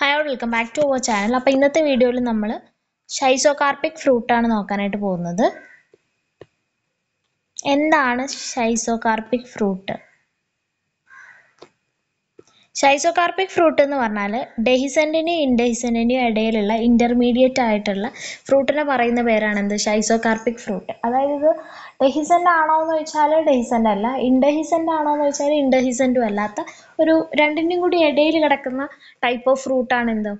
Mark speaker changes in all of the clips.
Speaker 1: hi welcome back to our channel അപ്പോൾ ഇന്നത്തെ വീഡിയോയിൽ നമ്മൾ ഷൈസോകാർപ്പിക് ഫ്രൂട്ടാണ് നോക്കാനായിട്ട് പോകുന്നത് എന്താണ് ഷൈസോകാർപ്പിക് ഫ്രൂട്ട് ഷൈസോകാർപ്പിക് ഫ്രൂട്ട് എന്ന് പറഞ്ഞാൽ ഡെഹിസെൻറ്റിനെയും ഇൻഡെഹിസെൻറ്റിനെയും ഇടയിലുള്ള ഇൻ്റർമീഡിയറ്റ് ആയിട്ടുള്ള ഫ്രൂട്ടിനെ പറയുന്ന പേരാണ് എന്ത് ഷൈസോകാർപ്പിക് ഫ്രൂട്ട് അതായത് ഇത് ഡെഹിസെൻ്റ് ആണോ എന്ന് വെച്ചാൽ ഡെഹിസെൻ്റ് അല്ല ഇൻഡെഹിസെൻ്റ് ആണോ എന്ന് വെച്ചാൽ ഇൻഡെഹിസെൻറ്റും അല്ലാത്ത ഒരു രണ്ടിൻ്റെയും കൂടി ഇടയിൽ കിടക്കുന്ന ടൈപ്പ് ഓഫ് ഫ്രൂട്ടാണ് എന്ത്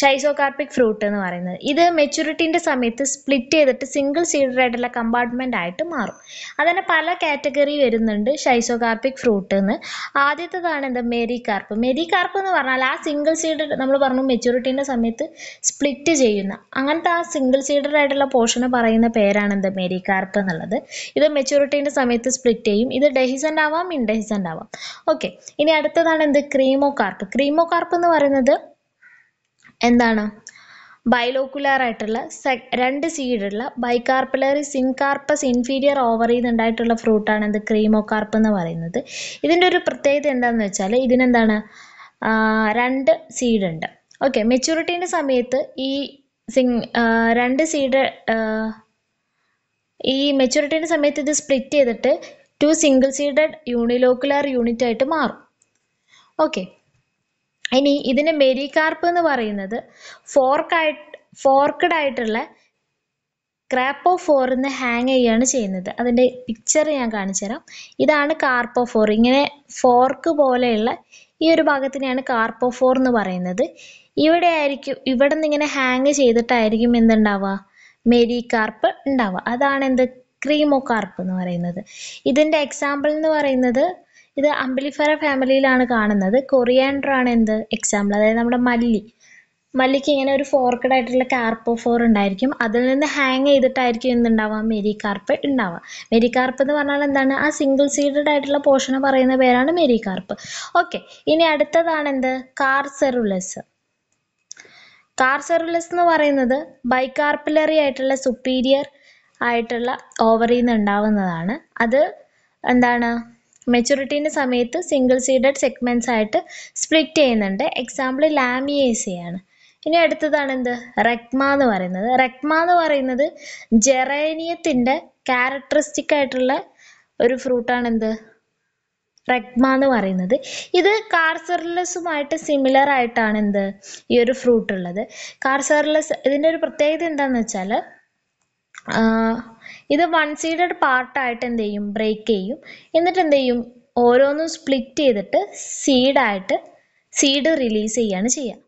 Speaker 1: ഷൈസോകാർപ്പിക് ഫ്രൂട്ട് എന്ന് പറയുന്നത് ഇത് മെച്ചൂരിറ്റിൻ്റെ സമയത്ത് സ്പ്ലിറ്റ് ചെയ്തിട്ട് സിംഗിൾ സീഡഡ് ആയിട്ടുള്ള കമ്പാർട്ട്മെൻ്റ് ആയിട്ട് മാറും അതന്നെ പല കാറ്റഗറി വരുന്നുണ്ട് ഷൈസോകാർപ്പിക് ഫ്രൂട്ട് എന്ന് ആദ്യത്തേതാണ് എന്താ മെരി കാർപ്പ് മെരി കാർപ്പ് എന്ന് പറഞ്ഞാൽ ആ സിംഗിൾ സീഡഡ് നമ്മൾ പറഞ്ഞു മെച്ചൂരിറ്റിൻ്റെ സമയത്ത് സ്പ്ലിറ്റ് ചെയ്യുന്ന അങ്ങനത്തെ ആ സിംഗിൾ സീഡഡ് ആയിട്ടുള്ള പോർഷന് പറയുന്ന പേരാണ് എന്താ മെരി കാർപ്പ് എന്നുള്ളത് ഇത് മെച്ചൂരിറ്റിൻ്റെ സമയത്ത് സ്പ്ലിറ്റ് ചെയ്യും ഇത് ഡെഹിസൻ്റ് ആവാം ഇൻഡെഹിസൻ്റ് ആവാം ഓക്കെ ഇനി അടുത്തതാണ് എന്ത് ക്രീമോ കാർപ്പ് ക്രീമോ കാർപ്പ് എന്ന് പറയുന്നത് എന്താണ് ആയിട്ടുള്ള രണ്ട് സീഡുള്ള ബൈകാർപ്പലറി സിൻകാർപ്പസ് ഇൻഫീരിയർ ഓവറിൽ നിന്നുണ്ടായിട്ടുള്ള ഫ്രൂട്ടാണ് എന്ത് ക്രീമോകാർപ്പ് എന്ന് പറയുന്നത് ഇതിൻ്റെ ഒരു പ്രത്യേകത എന്താണെന്ന് വെച്ചാൽ ഇതിനെന്താണ് രണ്ട് സീഡുണ്ട് ഓക്കെ മെച്യൂരിറ്റീൻ്റെ സമയത്ത് ഈ സി രണ്ട് സീഡ് ഈ മെച്യൂരിറ്റീൻ്റെ സമയത്ത് ഇത് സ്പ്ലിറ്റ് ചെയ്തിട്ട് two single seeded unilocular unit ആയിട്ട് മാറും ഓക്കെ ഇനി ഇതിന് മെരികാർപ്പ് എന്ന് പറയുന്നത് ഫോർക്കായി ഫോർക്കഡ് ആയിട്ടുള്ള ക്രാപ്പോഫോറിൽ നിന്ന് ഹാങ് ചെയ്യാണ് ചെയ്യുന്നത് അതിൻ്റെ പിക്ചർ ഞാൻ കാണിച്ചു തരാം ഇതാണ് കാർപ്പോഫോർ ഇങ്ങനെ ഫോർക്ക് പോലെയുള്ള ഈ ഒരു ഭാഗത്തിനെയാണ് കാർപ്പോഫോർ എന്ന് പറയുന്നത് ഇവിടെ ആയിരിക്കും ഇവിടെ നിന്ന് ഇങ്ങനെ ഹാങ് ചെയ്തിട്ടായിരിക്കും എന്തുണ്ടാവുക മെരി കാർപ്പ് ഉണ്ടാവുക അതാണ് എന്ത് ക്രീമോ കാർപ്പ് എന്ന് പറയുന്നത് ഇതിൻ്റെ എക്സാമ്പിൾ എന്ന് പറയുന്നത് ഇത് അമ്പലിഫറ ഫാമിലിയിലാണ് കാണുന്നത് കൊറിയാൻഡർ ആണ് എന്ത് എക്സാമ്പിൾ അതായത് നമ്മുടെ മല്ലി മല്ലിക്ക് ഇങ്ങനെ ഒരു ഫോർക്കഡ് ആയിട്ടുള്ള കാർപ്പോ ഫോർ ഉണ്ടായിരിക്കും അതിൽ നിന്ന് ഹാങ് ചെയ്തിട്ടായിരിക്കും എന്തുണ്ടാവുക മെരി കാർപ്പ് ഉണ്ടാവുക മെരി കാർപ്പ് എന്ന് പറഞ്ഞാൽ എന്താണ് ആ സിംഗിൾ സീഡഡ് ആയിട്ടുള്ള പോർഷന് പറയുന്ന പേരാണ് മെരി കാർപ്പ് ഓക്കെ ഇനി അടുത്തതാണ് എന്ത് കാർസെറുലസ് കാർസെറുലസ് എന്ന് പറയുന്നത് ബൈകാർപ്പുലറി ആയിട്ടുള്ള സുപ്പീരിയർ ആയിട്ടുള്ള ഓവറിന്ന് ഉണ്ടാവുന്നതാണ് അത് എന്താണ് മെച്യൂരിറ്റീൻ്റെ സമയത്ത് സിംഗിൾ സീഡഡ് സെഗ്മെൻറ്റ്സ് ആയിട്ട് സ്പ്ലിറ്റ് ചെയ്യുന്നുണ്ട് എക്സാമ്പിൾ ലാമിയേസിയാണ് ഇനി അടുത്തതാണ് എന്ത് റെക്മ എന്ന് പറയുന്നത് റെക്മ എന്ന് പറയുന്നത് ജെറേനിയത്തിൻ്റെ ക്യാരക്ടറിസ്റ്റിക് ആയിട്ടുള്ള ഒരു ഫ്രൂട്ടാണ് എന്ത് റെക്മ എന്ന് പറയുന്നത് ഇത് കാർസർലസുമായിട്ട് സിമിലർ ആയിട്ടാണ് എന്ത് ഈ ഒരു ഫ്രൂട്ട് ഉള്ളത് കാർസർലസ് ഇതിൻ്റെ ഒരു പ്രത്യേകത എന്താണെന്ന് വെച്ചാൽ ഇത് വൺ സൈഡഡ് പാർട്ടായിട്ട് എന്ത് ചെയ്യും ബ്രേക്ക് ചെയ്യും എന്നിട്ട് എന്ത് ചെയ്യും ഓരോന്നും സ്പ്ലിറ്റ് ചെയ്തിട്ട് സീഡായിട്ട് സീഡ് റിലീസ് ചെയ്യാണ് ചെയ്യുക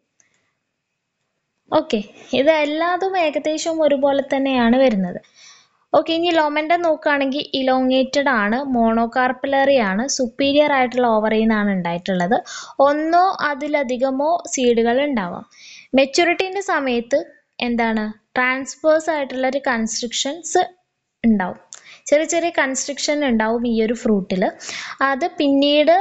Speaker 1: ഓക്കെ ഇത് എല്ലാതും ഏകദേശം ഒരുപോലെ തന്നെയാണ് വരുന്നത് ഓക്കെ ഇനി ലോമൻ്റെ നോക്കുകയാണെങ്കിൽ ഇലോങ്ങേറ്റഡ് ആണ് മോണോകാർപ്പിലറി ആണ് സുപ്പീരിയർ ആയിട്ടുള്ള ഓവറിയിൽ നിന്നാണ് ഉണ്ടായിട്ടുള്ളത് ഒന്നോ അതിലധികമോ സീഡുകൾ ഉണ്ടാവാം മെച്യൂരിറ്റീൻ്റെ സമയത്ത് എന്താണ് ട്രാൻസ്ഫേഴ്സ് ആയിട്ടുള്ള ഒരു കൺസ്ട്രിക്ഷൻസ് ഉണ്ടാവും ചെറിയ ചെറിയ കൺസ്ട്രിക്ഷൻ ഉണ്ടാവും ഈ ഒരു ഫ്രൂട്ടിൽ അത് പിന്നീട്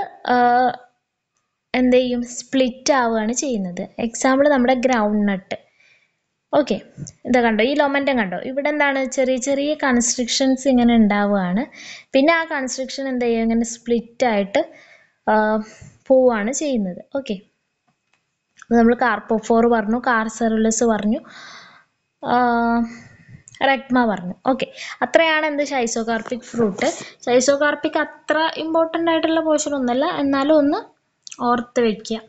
Speaker 1: എന്ത് ചെയ്യും സ്പ്ലിറ്റ് ആവുകയാണ് ചെയ്യുന്നത് എക്സാമ്പിൾ നമ്മുടെ ഗ്രൗണ്ട് നട്ട് ഓക്കെ ഇത് കണ്ടോ ഈ ലൊമൻറ്റം കണ്ടോ ഇവിടെ എന്താണ് ചെറിയ ചെറിയ കൺസ്ട്രിക്ഷൻസ് ഇങ്ങനെ ഉണ്ടാവുകയാണ് പിന്നെ ആ കൺസ്ട്രിക്ഷൻ എന്ത് ചെയ്യും ഇങ്ങനെ സ്പ്ലിറ്റ് ആയിട്ട് പോവുകയാണ് ചെയ്യുന്നത് ഓക്കെ നമ്മൾ കാർപ്പോഫോർ പറഞ്ഞു കാർസെറലസ് പറഞ്ഞു റെഡ്മ പറഞ്ഞു ഓക്കെ അത്രയാണ് എന്ത് ഷൈസോകാർപ്പിക് ഫ്രൂട്ട് ഷൈസോകാർപ്പിക് അത്ര ഇമ്പോർട്ടൻ്റ് ആയിട്ടുള്ള പോർഷൻ ഒന്നല്ല എന്നാലും ഒന്ന് ഓർത്ത് വയ്ക്കുക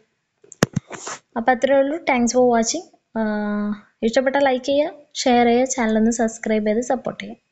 Speaker 1: അപ്പം അത്രയേ ഉള്ളൂ താങ്ക്സ് ഫോർ വാച്ചിങ് ഇഷ്ടപ്പെട്ട ലൈക്ക് ചെയ്യുക ഷെയർ ചെയ്യുക ചാനലൊന്ന് സബ്സ്ക്രൈബ് ചെയ്ത് സപ്പോർട്ട് ചെയ്യുക